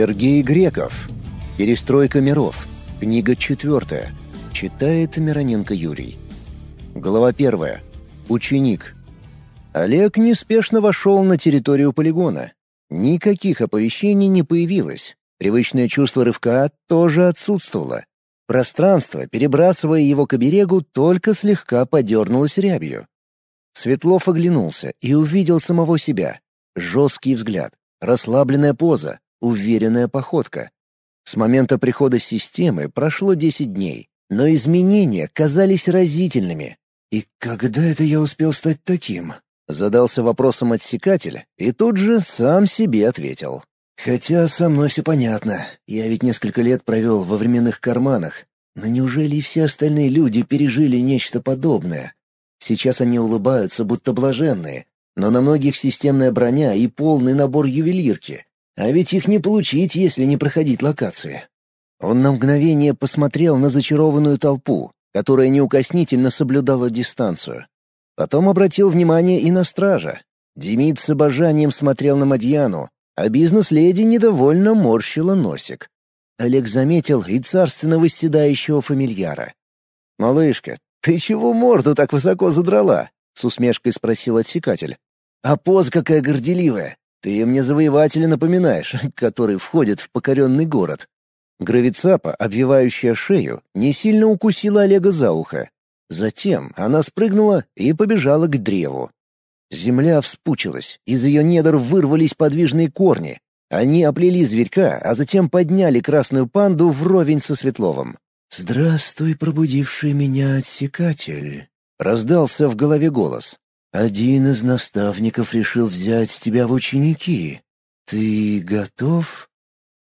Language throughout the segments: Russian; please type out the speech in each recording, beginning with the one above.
Сергей Греков. Перестройка миров. Книга четвертая. Читает Мироненко Юрий. Глава первая. Ученик. Олег неспешно вошел на территорию полигона. Никаких оповещений не появилось. Привычное чувство рывка тоже отсутствовало. Пространство, перебрасывая его к оберегу, только слегка подернулось рябью. Светлов оглянулся и увидел самого себя. Жесткий взгляд, расслабленная поза, уверенная походка. С момента прихода системы прошло 10 дней, но изменения казались разительными. «И когда это я успел стать таким?» Задался вопросом отсекатель и тут же сам себе ответил. «Хотя со мной все понятно. Я ведь несколько лет провел во временных карманах. Но неужели и все остальные люди пережили нечто подобное? Сейчас они улыбаются, будто блаженные, но на многих системная броня и полный набор ювелирки. А ведь их не получить, если не проходить локации. Он на мгновение посмотрел на зачарованную толпу, которая неукоснительно соблюдала дистанцию. Потом обратил внимание и на стража. Демид с обожанием смотрел на Мадьяну, а бизнес-леди недовольно морщила носик. Олег заметил и царственно восседающего фамильяра. «Малышка, ты чего морду так высоко задрала?» — с усмешкой спросил отсекатель. «А поз какая горделивая! Ты мне завоевателя напоминаешь, который входит в покоренный город. Гравицапа, обвивающая шею, не сильно укусила Олега за ухо. Затем она спрыгнула и побежала к древу. Земля вспучилась, из ее недр вырвались подвижные корни. Они оплели зверька, а затем подняли красную панду вровень со Светловым. «Здравствуй, пробудивший меня отсекатель!» — раздался в голове голос. Один из наставников решил взять тебя в ученики. Ты готов?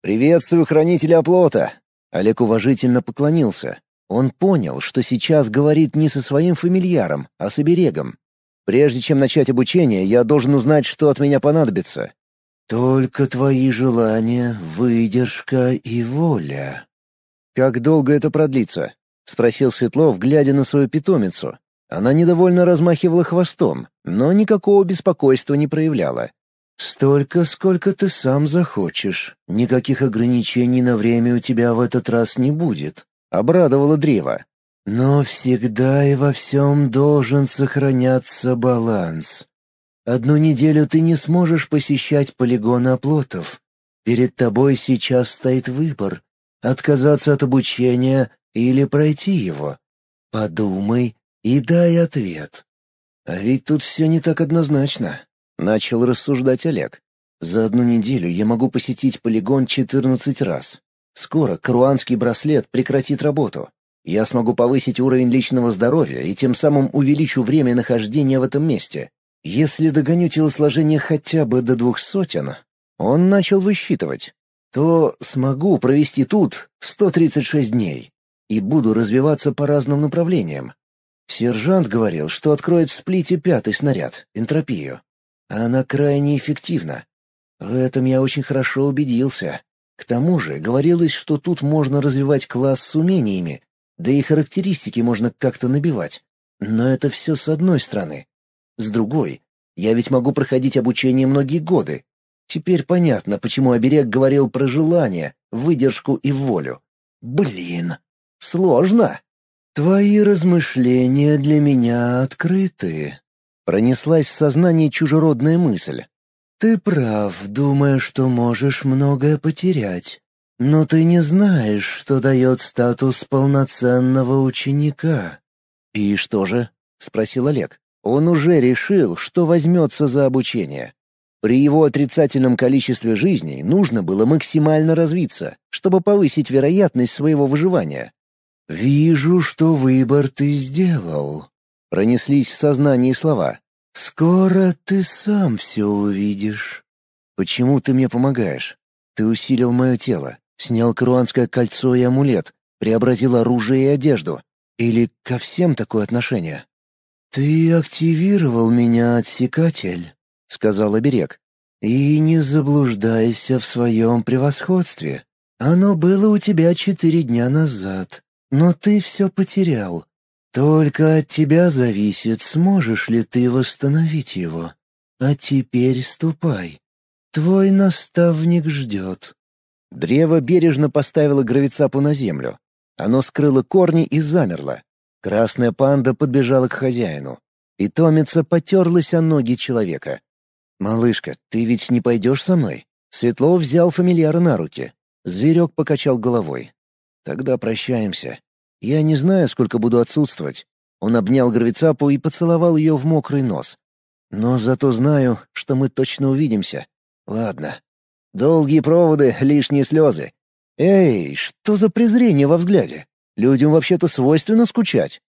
Приветствую хранителя оплота. Олег уважительно поклонился. Он понял, что сейчас говорит не со своим фамильяром, а с оберегом. Прежде чем начать обучение, я должен узнать, что от меня понадобится. Только твои желания, выдержка и воля. Как долго это продлится? спросил Светлов, глядя на свою питомицу. Она недовольно размахивала хвостом, но никакого беспокойства не проявляла. «Столько, сколько ты сам захочешь. Никаких ограничений на время у тебя в этот раз не будет», — обрадовало древо. «Но всегда и во всем должен сохраняться баланс. Одну неделю ты не сможешь посещать полигон оплотов. Перед тобой сейчас стоит выбор — отказаться от обучения или пройти его. Подумай и дай ответ. А ведь тут все не так однозначно, начал рассуждать Олег. За одну неделю я могу посетить полигон четырнадцать раз. Скоро каруанский браслет прекратит работу. Я смогу повысить уровень личного здоровья и тем самым увеличу время нахождения в этом месте. Если догоню телосложение хотя бы до двух сотен, он начал высчитывать, то смогу провести тут 136 дней и буду развиваться по разным направлениям, Сержант говорил, что откроет в сплите пятый снаряд, энтропию. Она крайне эффективна. В этом я очень хорошо убедился. К тому же говорилось, что тут можно развивать класс с умениями, да и характеристики можно как-то набивать. Но это все с одной стороны. С другой, я ведь могу проходить обучение многие годы. Теперь понятно, почему оберег говорил про желание, выдержку и волю. Блин, сложно. «Твои размышления для меня открыты», — пронеслась в сознании чужеродная мысль. «Ты прав, думая, что можешь многое потерять. Но ты не знаешь, что дает статус полноценного ученика». «И что же?» — спросил Олег. Он уже решил, что возьмется за обучение. При его отрицательном количестве жизней нужно было максимально развиться, чтобы повысить вероятность своего выживания. «Вижу, что выбор ты сделал», — пронеслись в сознании слова. «Скоро ты сам все увидишь». «Почему ты мне помогаешь? Ты усилил мое тело, снял каруанское кольцо и амулет, преобразил оружие и одежду. Или ко всем такое отношение?» «Ты активировал меня, отсекатель», — сказал оберег. «И не заблуждайся в своем превосходстве. Оно было у тебя четыре дня назад но ты все потерял. Только от тебя зависит, сможешь ли ты восстановить его. А теперь ступай. Твой наставник ждет». Древо бережно поставило гравицапу на землю. Оно скрыло корни и замерло. Красная панда подбежала к хозяину. Питомица потерлась о ноги человека. «Малышка, ты ведь не пойдешь со мной?» Светлов взял фамильяра на руки. Зверек покачал головой. Тогда прощаемся. Я не знаю, сколько буду отсутствовать. Он обнял Гравицапу и поцеловал ее в мокрый нос. Но зато знаю, что мы точно увидимся. Ладно. Долгие проводы, лишние слезы. Эй, что за презрение во взгляде? Людям вообще-то свойственно скучать.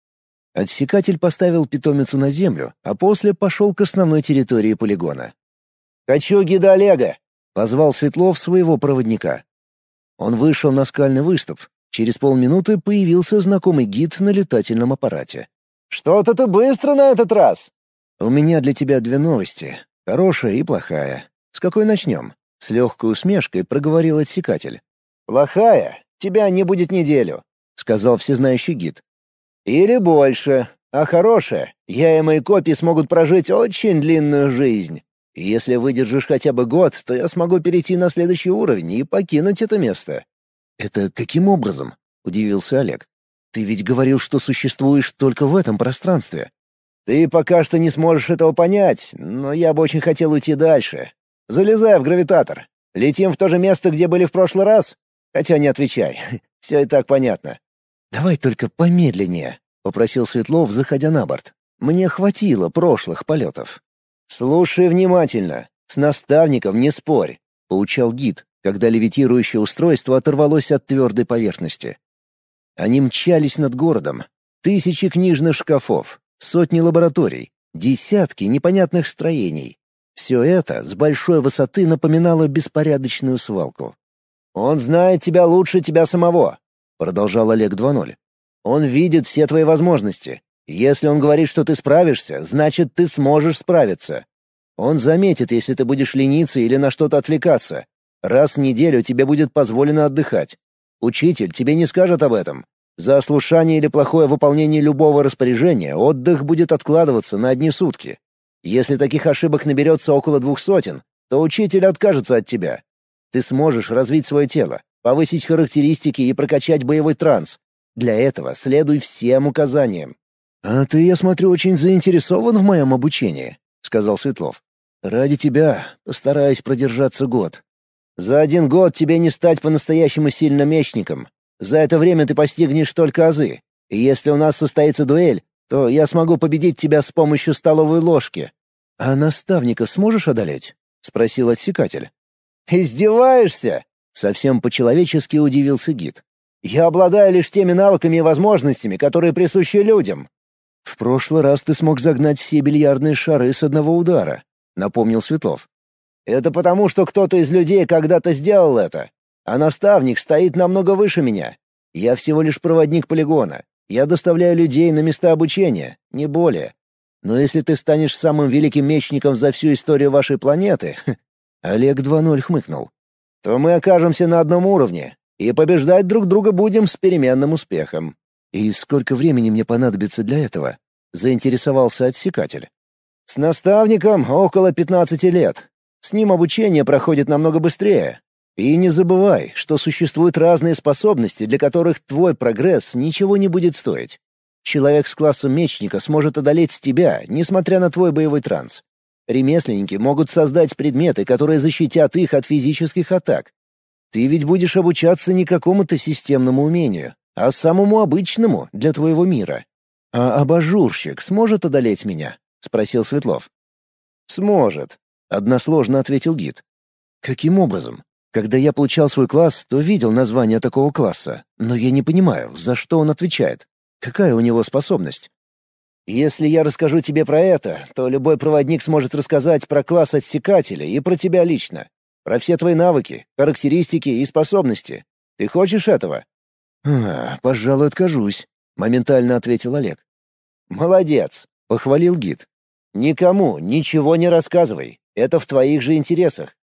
Отсекатель поставил питомицу на землю, а после пошел к основной территории полигона. «Хочу гида Олега!» — позвал Светлов своего проводника. Он вышел на скальный выступ, Через полминуты появился знакомый гид на летательном аппарате. «Что-то ты быстро на этот раз!» «У меня для тебя две новости. Хорошая и плохая. С какой начнем?» С легкой усмешкой проговорил отсекатель. «Плохая? Тебя не будет неделю», — сказал всезнающий гид. «Или больше. А хорошая? Я и мои копии смогут прожить очень длинную жизнь. Если выдержишь хотя бы год, то я смогу перейти на следующий уровень и покинуть это место. «Это каким образом?» — удивился Олег. «Ты ведь говорил, что существуешь только в этом пространстве». «Ты пока что не сможешь этого понять, но я бы очень хотел уйти дальше. Залезай в гравитатор. Летим в то же место, где были в прошлый раз? Хотя не отвечай, все и так понятно». «Давай только помедленнее», — попросил Светлов, заходя на борт. «Мне хватило прошлых полетов». «Слушай внимательно. С наставником не спорь», — поучал гид, когда левитирующее устройство оторвалось от твердой поверхности. Они мчались над городом. Тысячи книжных шкафов, сотни лабораторий, десятки непонятных строений. Все это с большой высоты напоминало беспорядочную свалку. «Он знает тебя лучше тебя самого», — продолжал Олег 2.0. «Он видит все твои возможности. Если он говорит, что ты справишься, значит, ты сможешь справиться. Он заметит, если ты будешь лениться или на что-то отвлекаться, Раз в неделю тебе будет позволено отдыхать. Учитель тебе не скажет об этом. За ослушание или плохое выполнение любого распоряжения отдых будет откладываться на одни сутки. Если таких ошибок наберется около двух сотен, то учитель откажется от тебя. Ты сможешь развить свое тело, повысить характеристики и прокачать боевой транс. Для этого следуй всем указаниям. «А ты, я смотрю, очень заинтересован в моем обучении», — сказал Светлов. «Ради тебя постараюсь продержаться год. За один год тебе не стать по-настоящему сильным мечником. За это время ты постигнешь только азы. И если у нас состоится дуэль, то я смогу победить тебя с помощью столовой ложки». «А наставника сможешь одолеть?» — спросил отсекатель. «Издеваешься?» — совсем по-человечески удивился гид. «Я обладаю лишь теми навыками и возможностями, которые присущи людям». «В прошлый раз ты смог загнать все бильярдные шары с одного удара», — напомнил Светлов. Это потому, что кто-то из людей когда-то сделал это. А наставник стоит намного выше меня. Я всего лишь проводник полигона. Я доставляю людей на места обучения, не более. Но если ты станешь самым великим мечником за всю историю вашей планеты, Олег 2.0 хмыкнул, то мы окажемся на одном уровне и побеждать друг друга будем с переменным успехом. И сколько времени мне понадобится для этого? заинтересовался отсекатель. С наставником около 15 лет, с ним обучение проходит намного быстрее. И не забывай, что существуют разные способности, для которых твой прогресс ничего не будет стоить. Человек с классом мечника сможет одолеть тебя, несмотря на твой боевой транс. Ремесленники могут создать предметы, которые защитят их от физических атак. Ты ведь будешь обучаться не какому-то системному умению, а самому обычному для твоего мира. А абажурщик сможет одолеть меня? спросил Светлов. Сможет, Односложно ответил гид. Каким образом? Когда я получал свой класс, то видел название такого класса, но я не понимаю, за что он отвечает. Какая у него способность? Если я расскажу тебе про это, то любой проводник сможет рассказать про класс отсекателя и про тебя лично, про все твои навыки, характеристики и способности. Ты хочешь этого? А, пожалуй, откажусь, моментально ответил Олег. Молодец, похвалил гид. Никому ничего не рассказывай. Это в твоих же интересах.